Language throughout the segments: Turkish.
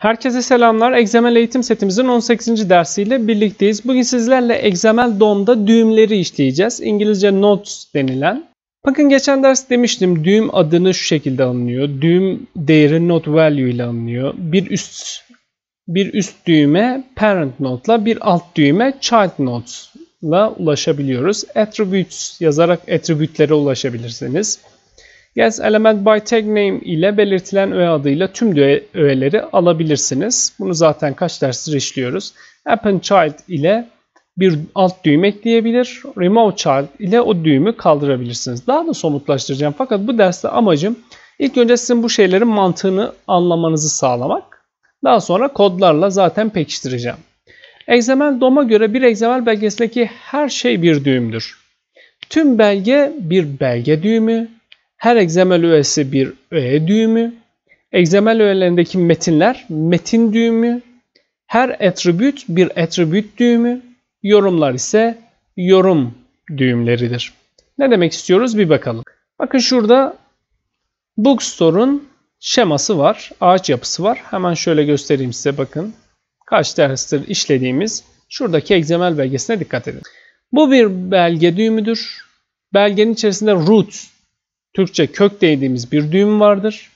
Herkese selamlar. Examel eğitim setimizin 18. dersiyle birlikteyiz. Bugün sizlerle Examel DOM'da düğümleri işleyeceğiz. İngilizce notes denilen. Bakın geçen ders demiştim düğüm adını şu şekilde anlıyor. Düğüm değeri not value ile anlıyor. Bir üst bir üst düğüme parent note'la bir alt düğüme child notes'la ulaşabiliyoruz. Attributes yazarak attribute'lere ulaşabilirsiniz. Yes element by tag name ile belirtilen öğe adıyla tüm öğeleri alabilirsiniz. Bunu zaten kaç derstir işliyoruz. Append child ile bir alt düğüm ekleyebilir. Remove child ile o düğümü kaldırabilirsiniz. Daha da somutlaştıracağım fakat bu derste amacım ilk önce sizin bu şeylerin mantığını anlamanızı sağlamak. Daha sonra kodlarla zaten pekiştireceğim. XML DOM'a göre bir XML belgesindeki her şey bir düğümdür. Tüm belge bir belge düğümü, her XML öğesi bir öğe düğümü. XML öğelerindeki metinler metin düğümü. Her attribute bir attribute düğümü. Yorumlar ise yorum düğümleridir. Ne demek istiyoruz bir bakalım. Bakın şurada Bookstore'un şeması var. Ağaç yapısı var. Hemen şöyle göstereyim size bakın. Kaç derstir işlediğimiz şuradaki XML belgesine dikkat edin. Bu bir belge düğümüdür. Belgenin içerisinde root Türkçe kök dediğimiz bir düğüm vardır.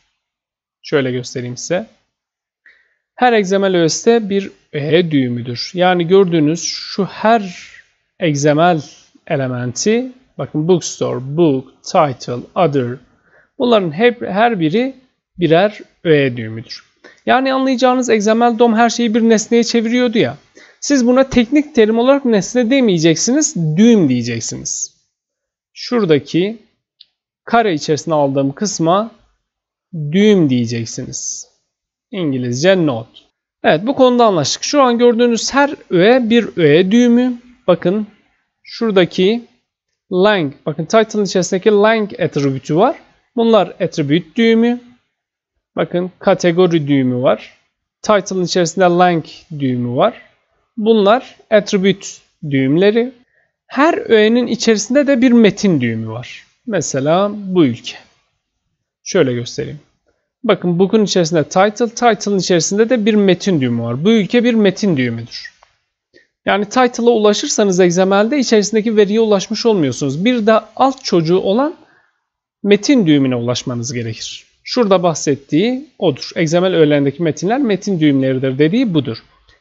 Şöyle göstereyim size. Her egzemel öğeste bir öğe düğümüdür. Yani gördüğünüz şu her egzemel elementi bakın bookstore, book, title, other bunların hep her biri birer öğe düğümüdür. Yani anlayacağınız egzemel dom her şeyi bir nesneye çeviriyordu ya. Siz buna teknik terim olarak nesne demeyeceksiniz, düğüm diyeceksiniz. Şuradaki kare içerisine aldığım kısma düğüm diyeceksiniz. İngilizce not. Evet bu konuda anlaştık. Şu an gördüğünüz her öğe bir öğe düğümü. Bakın şuradaki lang, bakın title içerisindeki lang attribute'ü var. Bunlar attribute düğümü. Bakın kategori düğümü var. Title'ın içerisinde lang düğümü var. Bunlar attribute düğümleri. Her öğenin içerisinde de bir metin düğümü var. Mesela bu ülke. Şöyle göstereyim. Bakın book'un içerisinde title, title'ın içerisinde de bir metin düğümü var. Bu ülke bir metin düğümüdür. Yani title'a ulaşırsanız XML'de içerisindeki veriye ulaşmış olmuyorsunuz. Bir de alt çocuğu olan metin düğümüne ulaşmanız gerekir. Şurada bahsettiği odur. XML öğelendeki metinler metin düğümleridir dediği budur.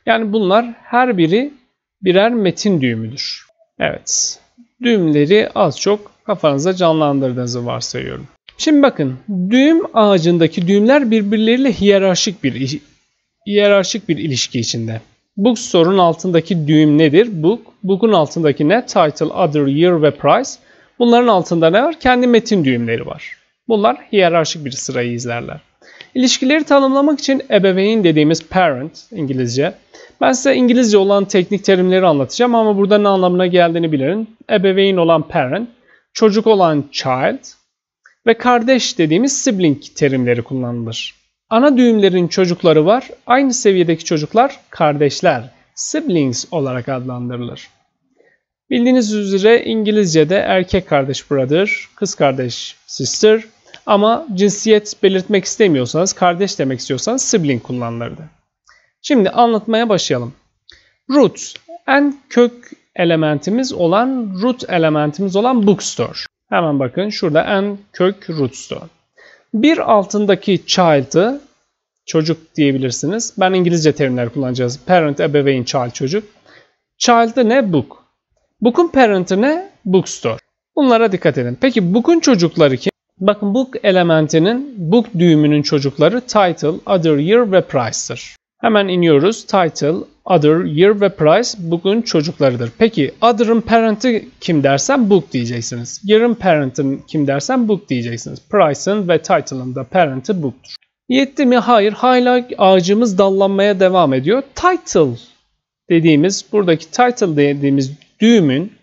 Yani bunlar her biri birer metin düğümüdür. Evet. Düğümleri az çok kafanızda canlandırdığınızı varsayıyorum. Şimdi bakın düğüm ağacındaki düğümler birbirleriyle hiyerarşik bir hiyerarşik bir ilişki içinde. Book sorun altındaki düğüm nedir? Book. Book'un altındaki ne? Title, Other, Year ve Price. Bunların altında ne var? Kendi metin düğümleri var. Bunlar hiyerarşik bir sırayı izlerler. İlişkileri tanımlamak için ebeveyn dediğimiz parent İngilizce. Ben size İngilizce olan teknik terimleri anlatacağım ama burada ne anlamına geldiğini bilirin. Ebeveyn olan parent, çocuk olan child ve kardeş dediğimiz sibling terimleri kullanılır. Ana düğümlerin çocukları var. Aynı seviyedeki çocuklar kardeşler, siblings olarak adlandırılır. Bildiğiniz üzere İngilizce'de erkek kardeş brother, kız kardeş sister ama cinsiyet belirtmek istemiyorsanız, kardeş demek istiyorsanız sibling kullanılırdı. Şimdi anlatmaya başlayalım. Roots en kök elementimiz olan root elementimiz olan bookstore. Hemen bakın şurada en kök root store. Bir altındaki child'ı çocuk diyebilirsiniz. Ben İngilizce terimler kullanacağız. Parent, ebeveyn, child, çocuk. Child'ı ne? Book. Book'un parent'ı ne? Bookstore. Bunlara dikkat edin. Peki book'un çocukları kim? Bakın book elementinin book düğümünün çocukları title, other year ve price'tır. Hemen iniyoruz. Title, Other, Year ve Price Book'un çocuklarıdır. Peki Other'ın parent'i kim dersen Book diyeceksiniz. Year'ın parent'in kim dersen Book diyeceksiniz. Price'ın ve Title'ın da parent'i Book'tur. Yetti mi? Hayır. Hala ağacımız dallanmaya devam ediyor. Title dediğimiz, buradaki title dediğimiz düğümün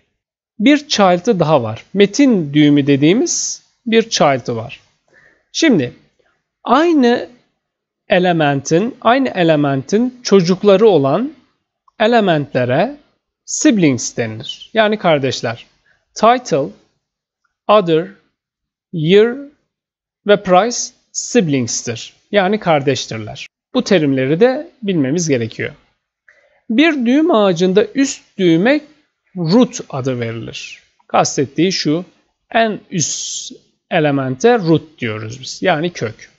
bir child'ı daha var. Metin düğümü dediğimiz bir child'ı var. Şimdi aynı elementin, aynı elementin çocukları olan elementlere siblings denilir. Yani kardeşler. Title, other, year ve price siblings'tir. Yani kardeştirler. Bu terimleri de bilmemiz gerekiyor. Bir düğüm ağacında üst düğüme root adı verilir. Kastettiği şu en üst elemente root diyoruz biz. Yani kök.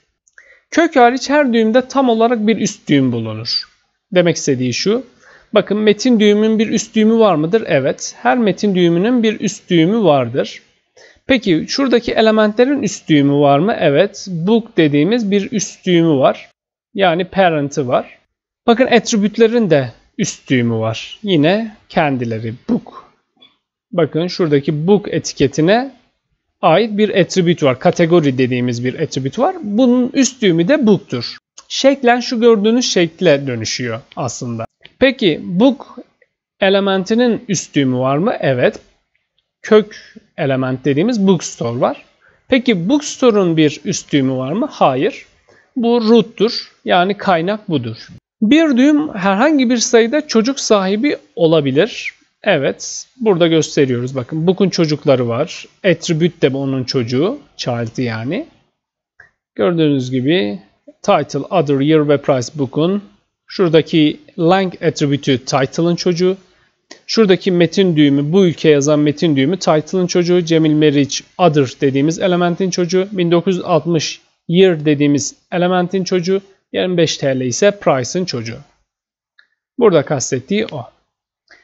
Kök hariç her düğümde tam olarak bir üst düğüm bulunur. Demek istediği şu. Bakın metin düğümün bir üst düğümü var mıdır? Evet. Her metin düğümünün bir üst düğümü vardır. Peki şuradaki elementlerin üst düğümü var mı? Evet. Book dediğimiz bir üst düğümü var. Yani parent'ı var. Bakın attribütlerin de üst düğümü var. Yine kendileri book. Bakın şuradaki book etiketine ait bir attribute var. Kategori dediğimiz bir attribute var. Bunun üst düğümü de book'tur. Şeklen şu gördüğünüz şekle dönüşüyor aslında. Peki book elementinin üst düğümü var mı? Evet. Kök element dediğimiz bookstore var. Peki bookstore'un bir üst düğümü var mı? Hayır. Bu root'tur. Yani kaynak budur. Bir düğüm herhangi bir sayıda çocuk sahibi olabilir. Evet. Burada gösteriyoruz. Bakın Book'un çocukları var. Attribute de onun çocuğu. Child'i yani. Gördüğünüz gibi Title, Other, Year ve Price Book'un şuradaki Lang attribute'ü Title'ın çocuğu. Şuradaki metin düğümü, bu ülke yazan metin düğümü Title'ın çocuğu, Cemil Meriç Other dediğimiz elementin çocuğu, 1960 Year dediğimiz elementin çocuğu, 25 TL ise Price'ın çocuğu. Burada kastettiği o.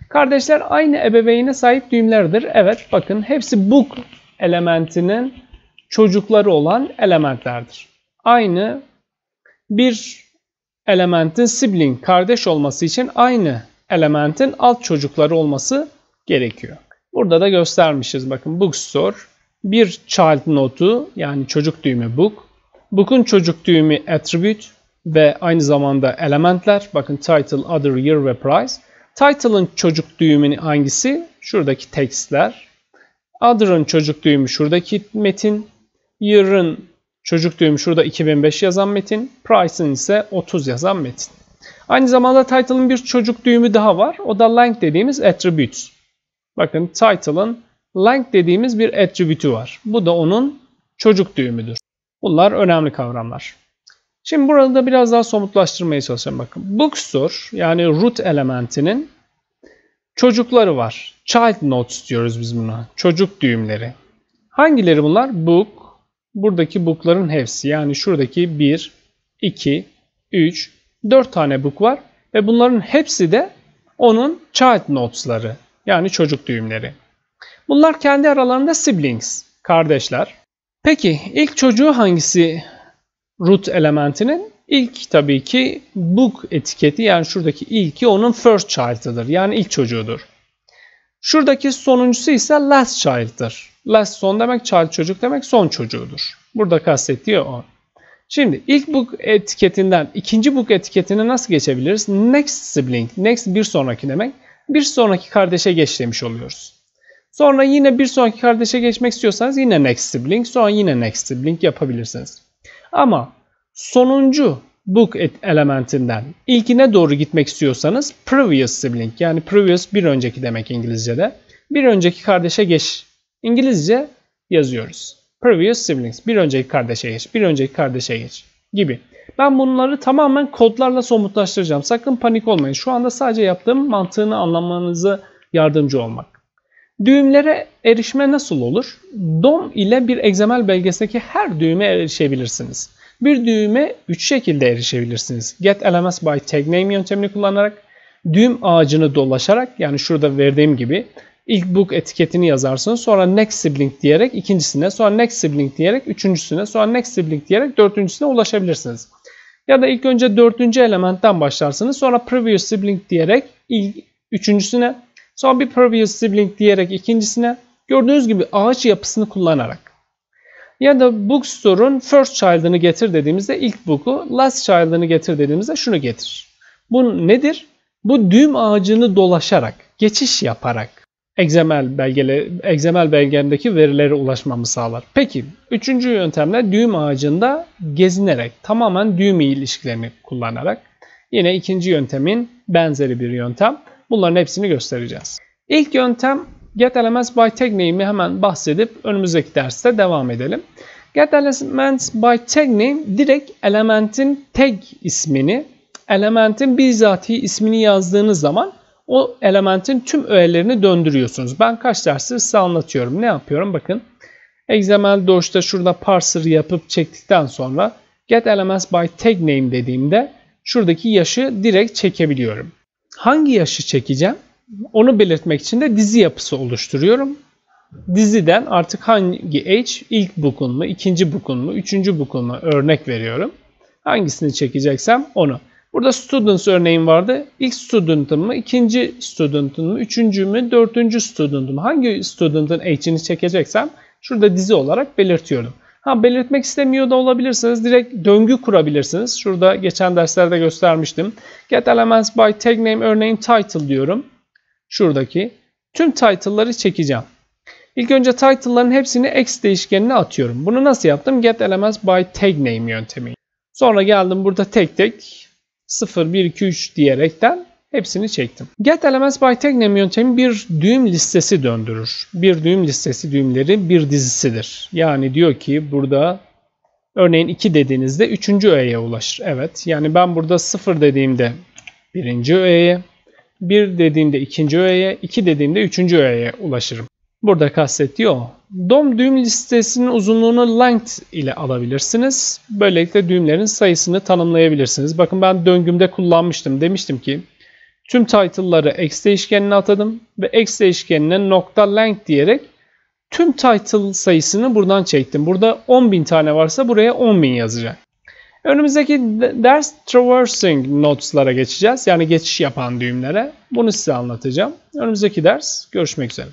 Kardeşler aynı ebeveyne sahip düğümlerdir. Evet bakın hepsi book elementinin çocukları olan elementlerdir. Aynı bir elementin sibling kardeş olması için aynı elementin alt çocukları olması gerekiyor. Burada da göstermişiz bakın bookstore bir child notu yani çocuk düğümü book. Book'un çocuk düğümü attribute ve aynı zamanda elementler bakın title, other, year ve price. Title'ın çocuk düğümü hangisi? Şuradaki tekstler. Other'ın çocuk düğümü şuradaki metin. Year'ın çocuk düğümü şurada 2005 yazan metin. Price'ın ise 30 yazan metin. Aynı zamanda title'ın bir çocuk düğümü daha var. O da length dediğimiz attributes. Bakın title'ın length dediğimiz bir attribute'ü var. Bu da onun çocuk düğümüdür. Bunlar önemli kavramlar. Şimdi burada da biraz daha somutlaştırmaya çalışacağım. Bakın bookstore yani root elementinin çocukları var. Child notes diyoruz biz buna. Çocuk düğümleri. Hangileri bunlar? Book. Buradaki bookların hepsi. Yani şuradaki 1, 2, 3, 4 tane book var. Ve bunların hepsi de onun child notes'ları. Yani çocuk düğümleri. Bunlar kendi aralarında siblings. Kardeşler. Peki ilk çocuğu hangisi root elementinin ilk tabii ki book etiketi yani şuradaki ilki onun first child'ıdır. Yani ilk çocuğudur. Şuradaki sonuncusu ise last child'dır. Last son demek child çocuk demek son çocuğudur. Burada kastettiği o. Şimdi ilk book etiketinden ikinci book etiketine nasıl geçebiliriz? Next sibling. Next bir sonraki demek. Bir sonraki kardeşe geç demiş oluyoruz. Sonra yine bir sonraki kardeşe geçmek istiyorsanız yine next sibling. Sonra yine next sibling yapabilirsiniz. Ama sonuncu book elementinden ilkine doğru gitmek istiyorsanız previous sibling yani previous bir önceki demek İngilizce'de. Bir önceki kardeşe geç. İngilizce yazıyoruz. Previous siblings bir önceki kardeşe geç, bir önceki kardeşe geç gibi. Ben bunları tamamen kodlarla somutlaştıracağım. Sakın panik olmayın. Şu anda sadece yaptığım mantığını anlamanızı yardımcı olmak. Düğümlere erişme nasıl olur? DOM ile bir XML belgesindeki her düğüme erişebilirsiniz. Bir düğüme 3 şekilde erişebilirsiniz. Get elements by tag name yöntemini kullanarak, düğüm ağacını dolaşarak yani şurada verdiğim gibi ilk book etiketini yazarsınız. Sonra next sibling diyerek ikincisine, sonra next sibling diyerek üçüncüsüne, sonra next sibling diyerek dördüncüsüne ulaşabilirsiniz. Ya da ilk önce dördüncü elementten başlarsınız. Sonra previous sibling diyerek ilk üçüncüsüne, Son bir previous sibling diyerek ikincisine gördüğünüz gibi ağaç yapısını kullanarak ya da bookstore'un first child'ını getir dediğimizde ilk book'u, last child'ını getir dediğimizde şunu getir. Bu nedir? Bu düğüm ağacını dolaşarak, geçiş yaparak XML, belgele, XML belgemdeki verilere ulaşmamı sağlar. Peki, üçüncü yöntemle düğüm ağacında gezinerek, tamamen düğüm ilişkilerini kullanarak. Yine ikinci yöntemin benzeri bir yöntem. Bunların hepsini göstereceğiz. İlk yöntem getElements name'i hemen bahsedip önümüzdeki derste devam edelim. GetElements name direkt elementin tag ismini, elementin bizatihi ismini yazdığınız zaman o elementin tüm öğelerini döndürüyorsunuz. Ben kaç derstir size anlatıyorum. Ne yapıyorum? Bakın XML doşta şurada parser yapıp çektikten sonra get name dediğimde şuradaki yaşı direkt çekebiliyorum hangi yaşı çekeceğim? Onu belirtmek için de dizi yapısı oluşturuyorum. Diziden artık hangi age ilk book'un mu, ikinci book'un mu, üçüncü book'un mu örnek veriyorum. Hangisini çekeceksem onu. Burada students örneğim vardı. İlk student'ım mı, ikinci student'ım mı, üçüncü mü, dördüncü student'ım Hangi student'ın age'ini çekeceksem şurada dizi olarak belirtiyorum. Ha, belirtmek istemiyor da olabilirsiniz. Direkt döngü kurabilirsiniz. Şurada geçen derslerde göstermiştim. Get elements by tag name örneğin title diyorum. Şuradaki. Tüm title'ları çekeceğim. İlk önce title'ların hepsini x değişkenine atıyorum. Bunu nasıl yaptım? Get elements by tag name yöntemi. Sonra geldim burada tek tek 0, 1, 2, 3 diyerekten Hepsini çektim. Get Elements by Tagnem yöntemi bir düğüm listesi döndürür. Bir düğüm listesi düğümleri bir dizisidir. Yani diyor ki burada örneğin 2 dediğinizde 3. öğeye ulaşır. Evet yani ben burada 0 dediğimde 1. öğeye, 1 dediğimde 2. öğeye, 2 dediğimde 3. öğeye ulaşırım. Burada kastettiği o. DOM düğüm listesinin uzunluğunu length ile alabilirsiniz. Böylelikle düğümlerin sayısını tanımlayabilirsiniz. Bakın ben döngümde kullanmıştım. Demiştim ki Tüm title'ları x değişkenine atadım ve x değişkenine nokta length diyerek tüm title sayısını buradan çektim. Burada 10.000 tane varsa buraya 10.000 yazacağım. Önümüzdeki ders traversing notes'lara geçeceğiz. Yani geçiş yapan düğümlere. Bunu size anlatacağım. Önümüzdeki ders görüşmek üzere.